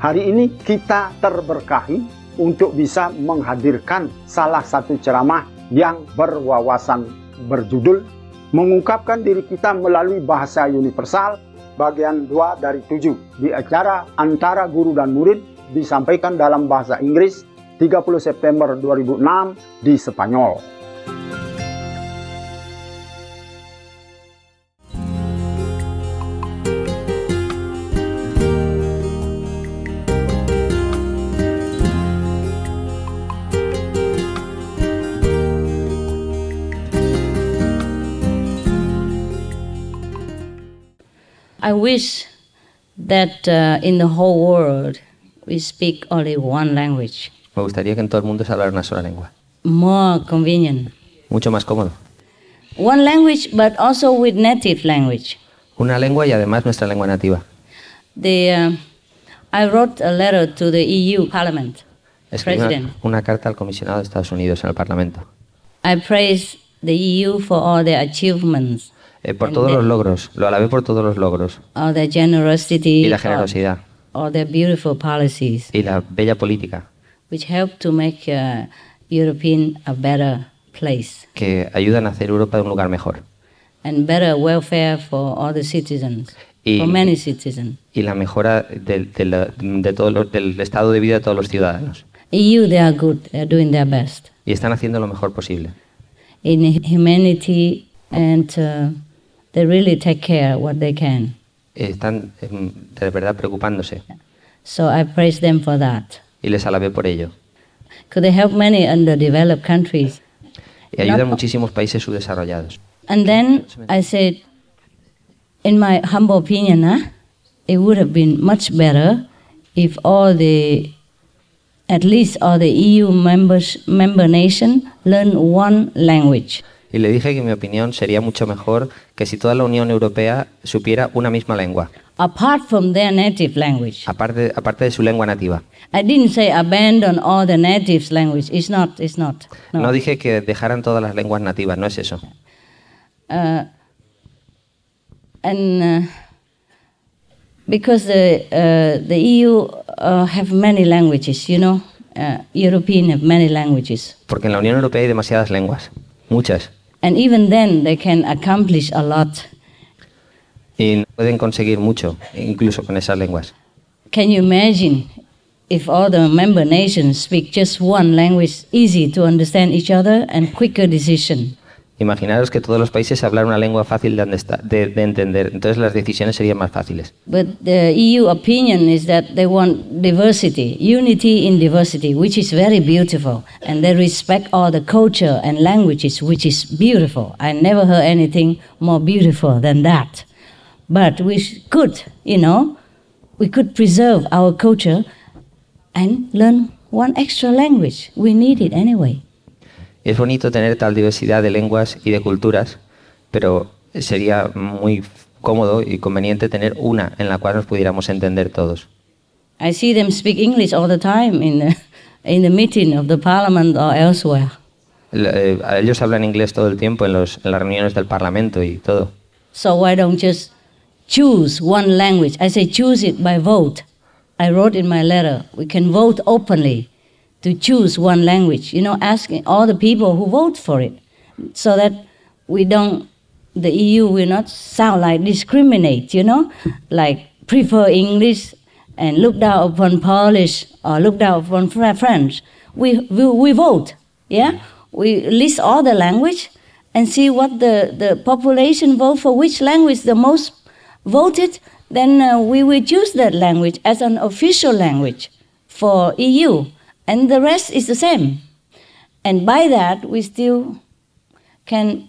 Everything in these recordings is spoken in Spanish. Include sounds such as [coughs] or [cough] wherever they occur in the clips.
Hari ini kita terberkahi untuk bisa menghadirkan salah satu ceramah yang berwawasan berjudul Mengungkapkan diri kita melalui bahasa universal bagian 2 dari 7 di acara antara guru dan murid disampaikan dalam bahasa Inggris 30 September 2006 di Spanyol. I wish that uh, in the whole world we speak only one language. Me gustaría que en todo el mundo se hablara una sola lengua. More convenient. Mucho más cómodo. One language, but also with native language. Una lengua y además nuestra lengua nativa. The, uh, I wrote a letter to the EU Parliament. Escribí President. Una, una carta al comisionado de Estados Unidos en el Parlamento. I praise the EU for all their achievements. Eh, por todos los logros, lo alabé por todos los logros. y la generosidad. y la bella política. Que ayudan a hacer Europa un lugar mejor. Y, la mejora de, de, todo del estado de vida de todos los ciudadanos. Y están haciendo lo mejor posible. In humanity and uh, they really take care what they can. Están de verdad preocupándose. So I praise them for that. Y les alabé por ello. Could they help many underdeveloped countries? Y ayudan Not muchísimos países subdesarrollados. And then I said, in my humble opinion, huh, it would have been much better if all the at least all the EU members member nation learn one language. y le dije que mi opinión sería mucho mejor que si toda la Unión Europea supiera una misma lengua. Aparte, de su lengua nativa. No. dije que dejaran todas las lenguas nativas, no es eso. Porque en la Unión Europea hay demasiadas lenguas, muchas. And even then they can accomplish a lot. Y pueden conseguir mucho, incluso con esas lenguas. Can you imagine if all the member nations speak just one language, easy to understand each other and quicker decision? Imaginaros que todos los países hablaran una lengua fácil de, de, de, entender, entonces las decisiones serían más fáciles. But the EU opinion is that they want diversity, unity in diversity, which is very beautiful, and they respect all the culture and languages, which is beautiful. I never heard anything more beautiful than that. But we could, you know, we could preserve our culture and learn one extra language. We need it anyway. Es bonito tener tal diversidad de lenguas y de culturas, pero sería muy cómodo y conveniente tener una en la cual nos pudiéramos entender todos. I see them speak English all the time in meeting of the parliament or elsewhere. Eh, ellos hablan inglés todo el tiempo en, en las reuniones del parlamento y todo. So why don't just choose one language? I say choose it by vote. I wrote in my letter, we can vote openly. to choose one language, you know, asking all the people who vote for it so that we don't, the EU will not sound like discriminate, you know, like prefer English and look down upon Polish or look down upon French. We, we, we vote, yeah? We list all the language and see what the, the population vote for which language the most voted, then uh, we will choose that language as an official language for EU. And the rest is the same. And by that, we still can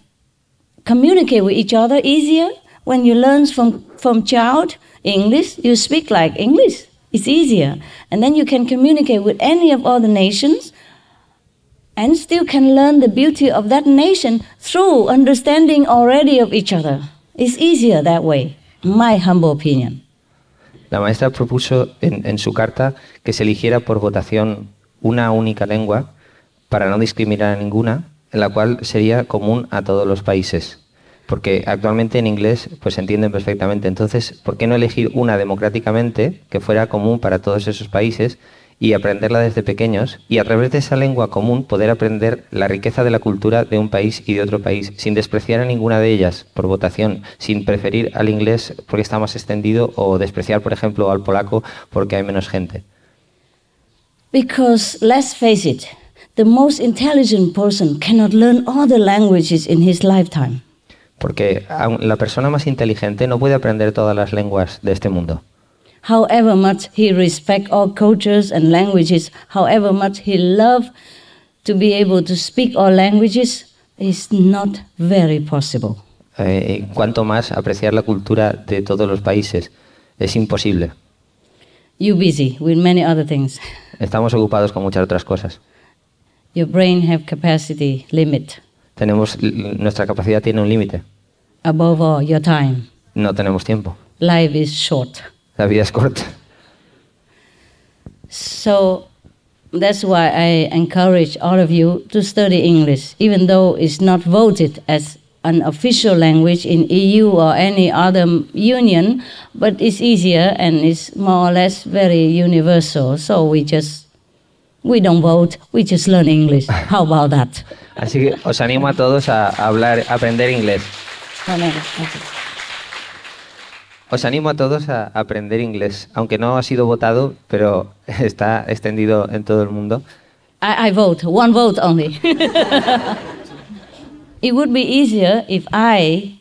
communicate with each other easier. When you learn from, from child English, you speak like English. It's easier. And then you can communicate with any of other nations and still can learn the beauty of that nation through understanding already of each other. It's easier that way, my humble opinion. La maestra propuso en, en su carta que se eligiera por votación una única lengua para no discriminar a ninguna, en la cual sería común a todos los países. Porque actualmente en inglés pues se entienden perfectamente. Entonces, ¿por qué no elegir una democráticamente que fuera común para todos esos países y aprenderla desde pequeños y a través de esa lengua común poder aprender la riqueza de la cultura de un país y de otro país sin despreciar a ninguna de ellas por votación, sin preferir al inglés porque está más extendido o despreciar, por ejemplo, al polaco porque hay menos gente. Because let's face it, the most intelligent person cannot learn all the languages in his lifetime. Porque la persona más inteligente no puede aprender todas las lenguas de este mundo. However much he respect all cultures and languages, however much he love to be able to speak all languages, is not very possible. Eh, cuanto más apreciar la cultura de todos los países es imposible. You busy with many other things. Estamos ocupados con muchas otras cosas. Your brain have capacity limit. Tenemos nuestra capacidad tiene un límite. Above all, your time. No tenemos tiempo. Life is short. La vida es corta. So that's why I encourage all of you to study English, even though it's not voted as an official language in EU or any other union, but it's easier and it's more or less very universal. So we just we don't vote, we just learn English. [laughs] How about that? Así que os animo a todos a hablar, a aprender inglés. Os animo a todos a aprender inglés, aunque no ha sido votado, pero [laughs] está extendido en todo el mundo. I, I vote, one vote only. [laughs] It would be easier if I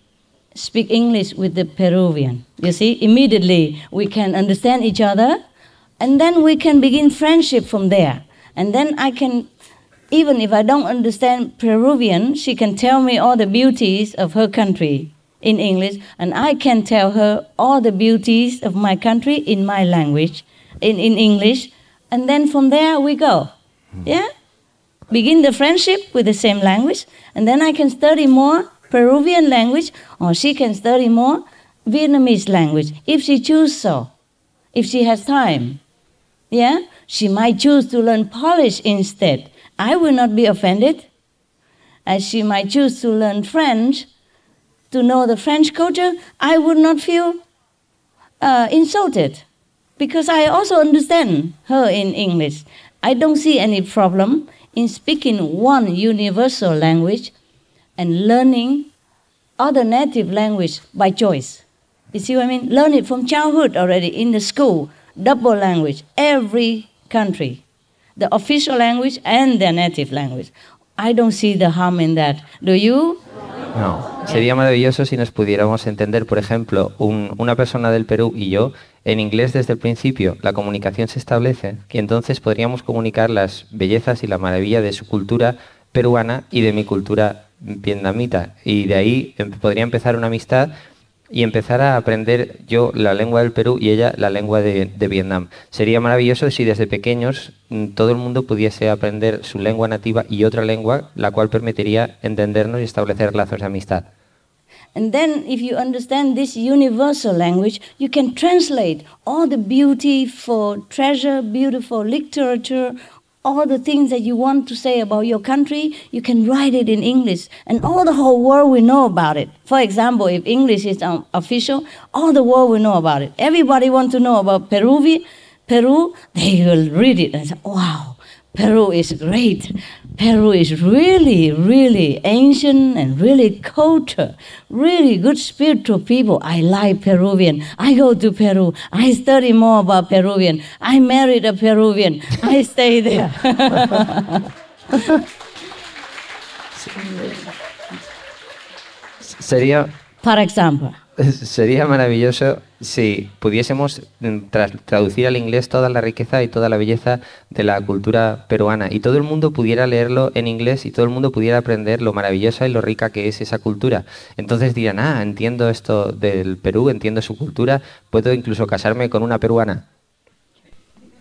speak English with the Peruvian. You see, immediately we can understand each other, and then we can begin friendship from there. And then I can, even if I don't understand Peruvian, she can tell me all the beauties of her country in English, and I can tell her all the beauties of my country in my language, in, in English, and then from there we go. Yeah? begin the friendship with the same language, and then I can study more Peruvian language, or she can study more Vietnamese language if she chooses so, if she has time. Yeah, she might choose to learn Polish instead. I will not be offended. As she might choose to learn French, to know the French culture, I would not feel uh, insulted because I also understand her in English. I don't see any problem in speaking one universal language and learning other native language by choice. You see what I mean? Learn it from childhood already in the school, double language, every country, the official language and the native language. I don't see the harm in that. Do you? No. Sería maravilloso si nos pudiéramos entender, por ejemplo, una persona del Perú y yo en inglés desde el principio. La comunicación se establece y entonces podríamos comunicar las bellezas y la maravilla de su cultura peruana y de mi cultura vietnamita. Y de ahí em, podría empezar una amistad y empezar a aprender yo la lengua del Perú y ella la lengua de, Vietnam. Sería maravilloso si desde pequeños mm, todo el mundo pudiese aprender su lengua nativa y otra lengua, la cual permitiría entendernos y establecer lazos de amistad. And then, if you understand this universal language, you can translate all the treasure, beautiful all the things that you want to say about your country, you can write it in English, and all the whole world will know about it. For example, if English is um, official, all the world will know about it. Everybody wants to know about Peru. Peru, they will read it and say, "Wow, Peru is great. Peru is really, really ancient and really culture, really good spiritual people. I like Peruvian. I go to Peru. I study more about Peruvian. I married a Peruvian. I stay there. [laughs] Sería por ejemplo. [laughs] Sería maravilloso si pudiésemos mm, traducir al inglés toda la riqueza y toda la belleza de la cultura peruana y todo el mundo pudiera leerlo en inglés y todo el mundo pudiera aprender lo maravillosa y lo rica que es esa cultura. Entonces dirán, ah, entiendo esto del Perú, entiendo su cultura, puedo incluso casarme con una peruana.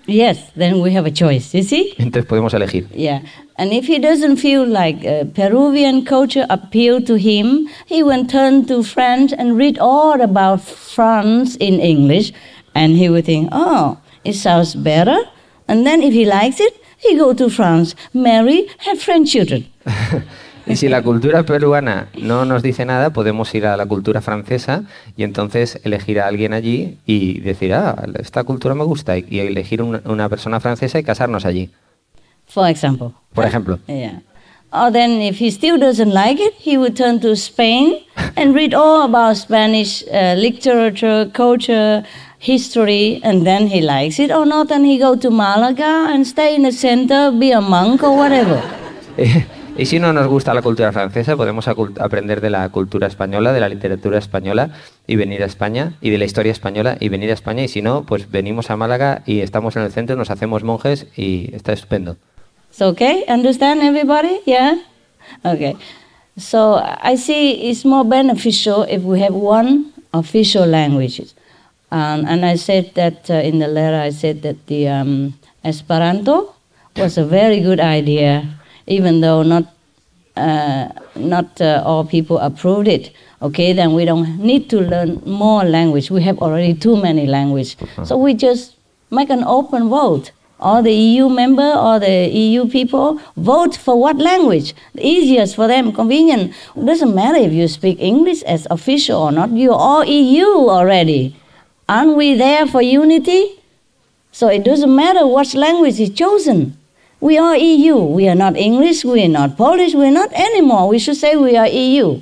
Yes, then we have a choice, you see? Entonces podemos elegir. Yeah. And if he doesn't feel like uh, Peruvian culture appeal to him, he will turn to French and read all about France in English and he will think, "Oh, it sounds better." And then if he likes it, he go to France, marry, have French children. [laughs] Y si la cultura peruana no nos dice nada, podemos ir a la cultura francesa y entonces elegir a alguien allí y decir, ah, esta cultura me gusta, y elegir una persona francesa y casarnos allí. For example. Por ejemplo. Yeah. Or oh, then, if he still doesn't like it, he would turn to Spain and read all about Spanish uh, literature, culture, history, and then he likes it or not, and he go to Malaga and stay in the center, be a monk or whatever. [laughs] Y si no nos gusta la cultura francesa, podemos aprender de la cultura española, de la literatura española y venir a España, y de la historia española y venir a España. Y si no, pues venimos a Málaga y estamos en el centro, nos hacemos monjes y está estupendo. So, okay, understand everybody? Yeah? Okay. So I see it's more beneficial if we have one official language. Um, and I said that uh, in the letter, I said that the um, Esperanto was a very good idea even though not uh, not uh, all people approved it. Okay, then we don't need to learn more language. We have already too many languages. Uh-huh. So we just make an open vote. All the EU member, all the EU people vote for what language easiest for them, convenient. It doesn't matter if you speak English as official or not. You're all EU already. Aren't we there for unity? So it doesn't matter what language is chosen. We are EU. We are not English. We are not Polish. We are not anymore. We should say we are EU.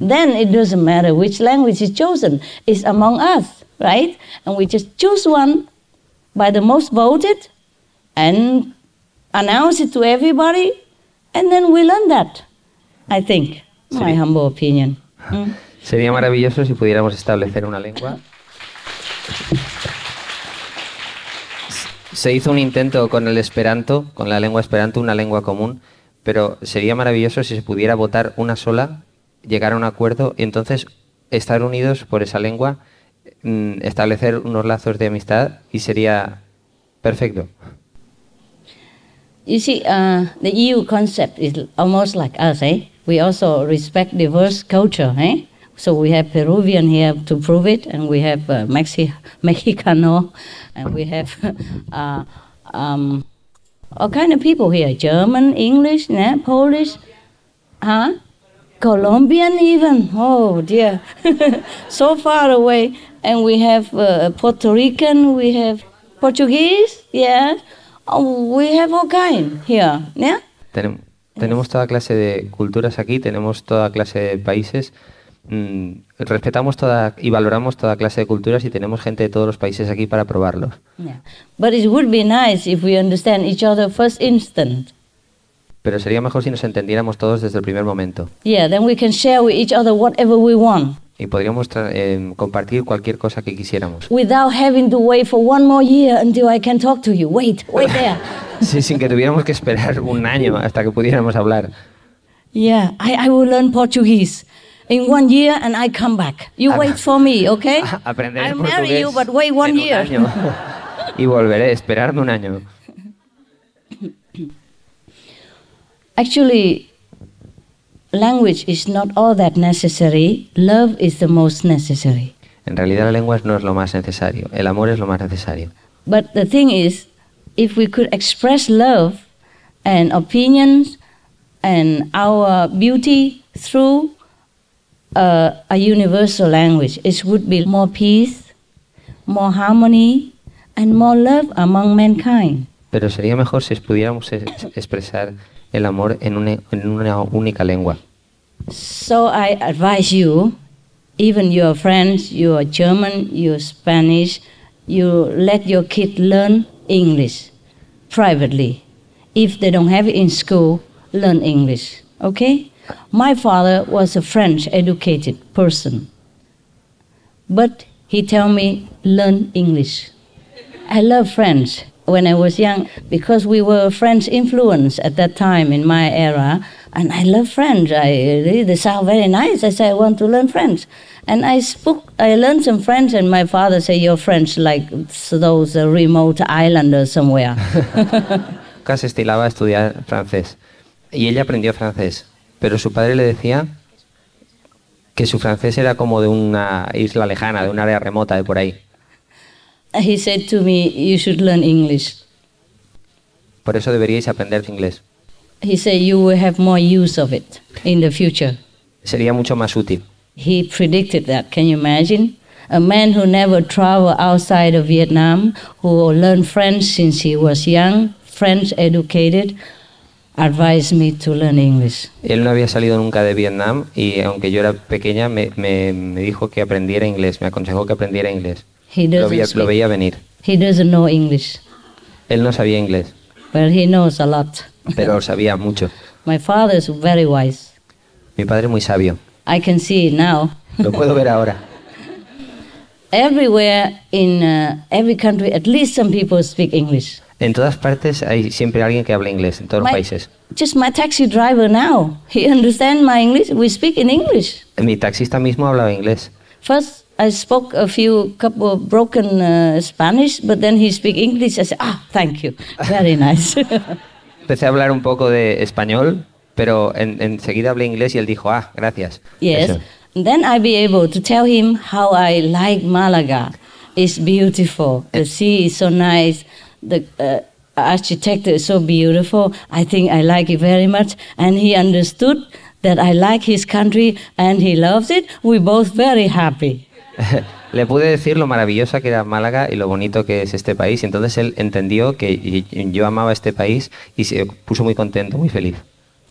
Then it doesn't matter which language is chosen. It's among us, right? And we just choose one by the most voted and announce it to everybody. And then we learn that, I think. My humble opinion. [laughs] Mm. Sería maravilloso si pudiéramos establecer una lengua. se hizo un intento con el esperanto, con la lengua esperanto, una lengua común, pero sería maravilloso si se pudiera votar una sola, llegar a un acuerdo y entonces estar unidos por esa lengua, mm, establecer unos lazos de amistad y sería perfecto. You see, uh, the EU concept is almost like us, eh? We also respect diverse culture, eh? So we have Peruvian here to prove it, and we have uh, Mexi- [laughs] Mexicano, and we have [laughs] uh, um, all kind of people here: German, English, yeah, Polish, huh? Colombian even. Oh dear, [laughs] so far away. And we have uh, Puerto Rican. We have Portuguese. Yeah. Oh, we have all kind here. Yeah. Tenemos toda clase de culturas aquí, tenemos toda clase de países. Mm, respetamos toda y valoramos toda clase de culturas y tenemos gente de todos los países aquí para probarlos. Pero sería mejor si nos entendiéramos todos desde el primer momento. Yeah, then we can share with each other whatever we want. Y podríamos em, compartir cualquier cosa que quisiéramos. Without having to wait for one more year until I can talk to you. Wait, wait there. [laughs] sí, sin que tuviéramos que esperar un año hasta que pudiéramos hablar. Yeah, I, I will learn Portuguese. in one year and I come back. You wait for me, okay? [laughs] Aprender I'll marry you, but wait one year. Un [laughs] y volveré, esperarme un año. [coughs] Actually, language is not all that necessary. Love is the most necessary. En realidad la lengua no es lo más necesario. El amor es lo más necesario. But the thing is, if we could express love and opinions and our beauty through uh, a universal language. It would be more peace, more harmony, and more love among mankind. Pero sería mejor si pudiéramos es expresar el amor en una, en una única lengua. So I advise you, even your friends, are German, you are Spanish, you let your kid learn English privately. If they don't have it in school, learn English, okay? My father was a French educated person, but he tell me learn English. I love French when I was young because we were French influence at that time in my era, and I love French. I really, they sound very nice. I say I want to learn French, and I spoke. I learned some French, and my father say you're French like those remote islanders somewhere. [laughs] Casi estilaba estudiar francés y ella aprendió francés. pero su padre le decía que su francés era como de una isla lejana, de un área remota de por ahí. He said to me, you should learn English. Por eso deberíais aprender inglés. He said you will have more use of it in the future. Sería mucho más útil. He predicted that. Can you imagine? A man who never traveled outside of Vietnam, who learned French since he was young, French educated, advised me to learn English. Él no había salido nunca de Vietnam y aunque yo era pequeña me, me, me dijo que aprendiera inglés, me aconsejó que aprendiera inglés. He lo, veía, lo, veía, venir. He doesn't know English. Él no sabía inglés. But he knows a lot. Pero [laughs] sabía mucho. My father is very wise. Mi padre es muy sabio. I can see it now. lo puedo ver ahora. [laughs] Everywhere in uh, every country, at least some people speak English. En todas partes hay siempre alguien que habla inglés, en todos los países. Just my taxi driver now, he understand my English, we speak in English. Mi taxista mismo hablaba inglés. First I spoke a few couple of broken uh, Spanish, but then he speak English. I said, ah, thank you, very nice. [laughs] Empecé a hablar un poco de español, pero enseguida en hablé inglés y él dijo, ah, gracias. Yes. Then I be able to tell him how I like Malaga. It's beautiful. The eh. sea is so nice. the uh, architect is so beautiful. I think I like it very much. And he understood that I like his country and he loves it. We both very happy. [laughs] Le pude decir lo maravillosa que era Málaga y lo bonito que es este país. Entonces él entendió que yo amaba este país y se puso muy contento, muy feliz.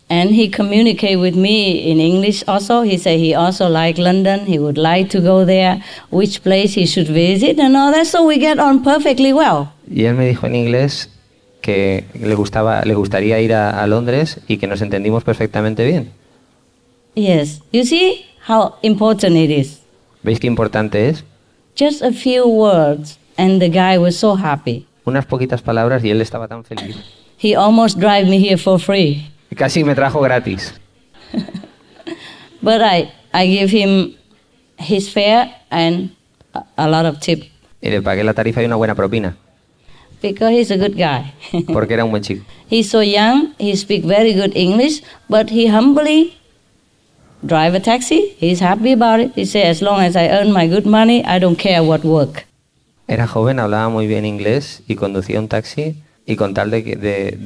And he communicated with me in English also. He said he also liked London. He would like to go there, which place he should visit and all that. So we get on perfectly well. Y él me dijo en inglés que le gustaba, le gustaría ir a, a Londres y que nos entendimos perfectamente bien. Yes. You see how important it is. ¿Veis qué importante es? Just a few words and the guy was so happy. Unas poquitas palabras y él estaba tan feliz. He almost drive me here for free. Y casi me trajo gratis. [laughs] But I, I give him his fare and a lot of tip. Y le pagué la tarifa y una buena propina. Because he's a good guy. [laughs] Porque era un buen chico. He's so young, he speak very good English, but he humbly drive a taxi. He's happy about it. He say as long as I earn my good money, I don't care what work. Era joven, hablaba muy bien inglés y conducía un taxi y con tal de, de,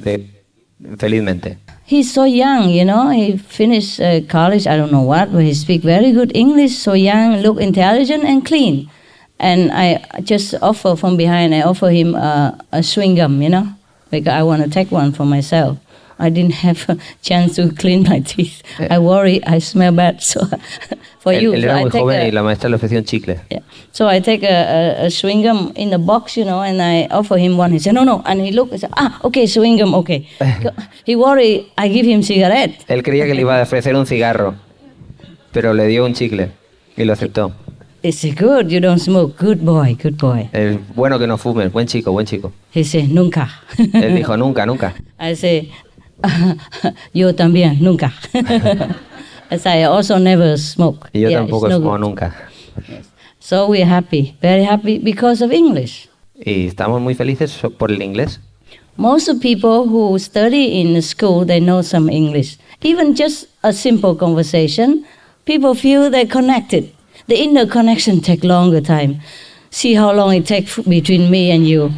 de felizmente. he's so young, you know. He finished uh, college, I don't know what, but he speak very good English, so young, look intelligent and clean. And I just offer from behind, I offer him uh, a swing gum, you know, because I want to take one for myself. I didn't have a chance to clean my teeth. Eh. I worry, I smell bad. So [laughs] for él, you, él era so muy joven a, y la maestra le ofreció un chicle. Yeah. So I take a, a, a chewing gum em in the box, you know, and I offer him one. He said, no, no. And he looked and said, ah, okay, chewing gum, em, okay. [laughs] he worry, I give him cigarette. Él creía que le iba a ofrecer un cigarro, pero le dio un chicle y lo aceptó. It's good, you don't smoke. Good boy, good boy. El bueno que no fumes, buen chico, buen chico. He said, nunca. Él dijo, [laughs] nunca, nunca. I say, [laughs] Yo también, nunca. [laughs] As I also never smoke. Y yo yeah, tampoco smoke nunca. Yes. So we're happy, very happy because of English. Y estamos muy felices por el inglés. Most people who study in school, they know some English. Even just a simple conversation, people feel they're connected. The inner connection take longer time. see how long it takes between me and you.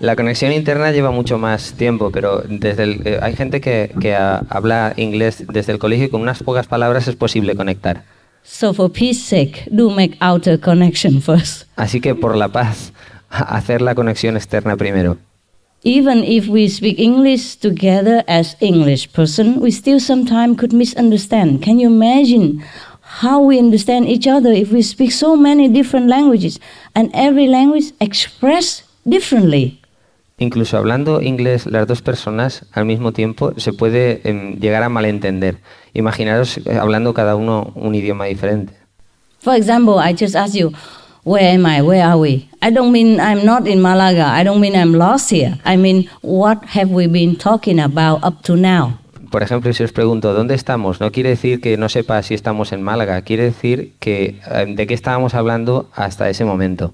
La conexión interna lleva mucho más tiempo, pero desde el, eh, hay gente que, que a, habla inglés desde el colegio y con unas pocas palabras es posible conectar. So for peace sake, do make outer connection [laughs] first. Así que por la paz, [laughs] hacer la conexión externa primero. Even if we speak English together as English person, we still sometimes could misunderstand. Can you imagine how we understand each other if we speak so many different languages and every language express differently. Incluso hablando inglés, las dos personas al mismo tiempo se puede eh, llegar a malentender. Imaginaros eh, hablando cada uno un idioma diferente. For example, I just ask you, where am I? Where are we? I don't mean I'm not in Malaga. I don't mean I'm lost here. I mean, what have we been talking about up to now? por ejemplo, si os pregunto dónde estamos, no quiere decir que no sepa si estamos en Málaga, quiere decir que eh, de qué estábamos hablando hasta ese momento.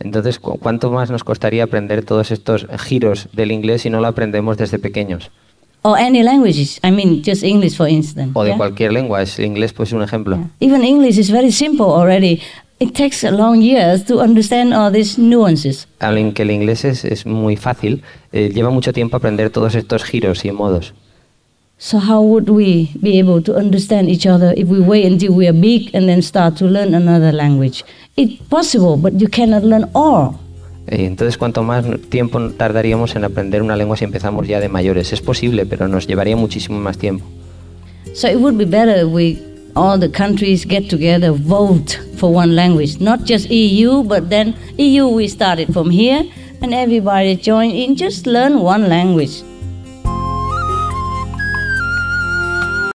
Entonces, ¿cuánto más nos costaría aprender todos estos giros del inglés si no lo aprendemos desde pequeños? O de cualquier lengua. el inglés, pues, un ejemplo. Even English is very simple already. It takes long years to understand all these nuances. Al que el inglés es, es muy fácil, eh, lleva mucho tiempo aprender todos estos giros y modos. So how would we be able to understand each other if we wait until we are big and then start to learn another language? It's possible, but you cannot learn all. Eh, entonces, cuanto más tiempo tardaríamos en aprender una lengua si empezamos ya de mayores? Es posible, pero nos llevaría muchísimo más tiempo. So it would be better we all the countries get together, vote for one language, not just EU, but then EU we started from here, and everybody joined in, just learn one language.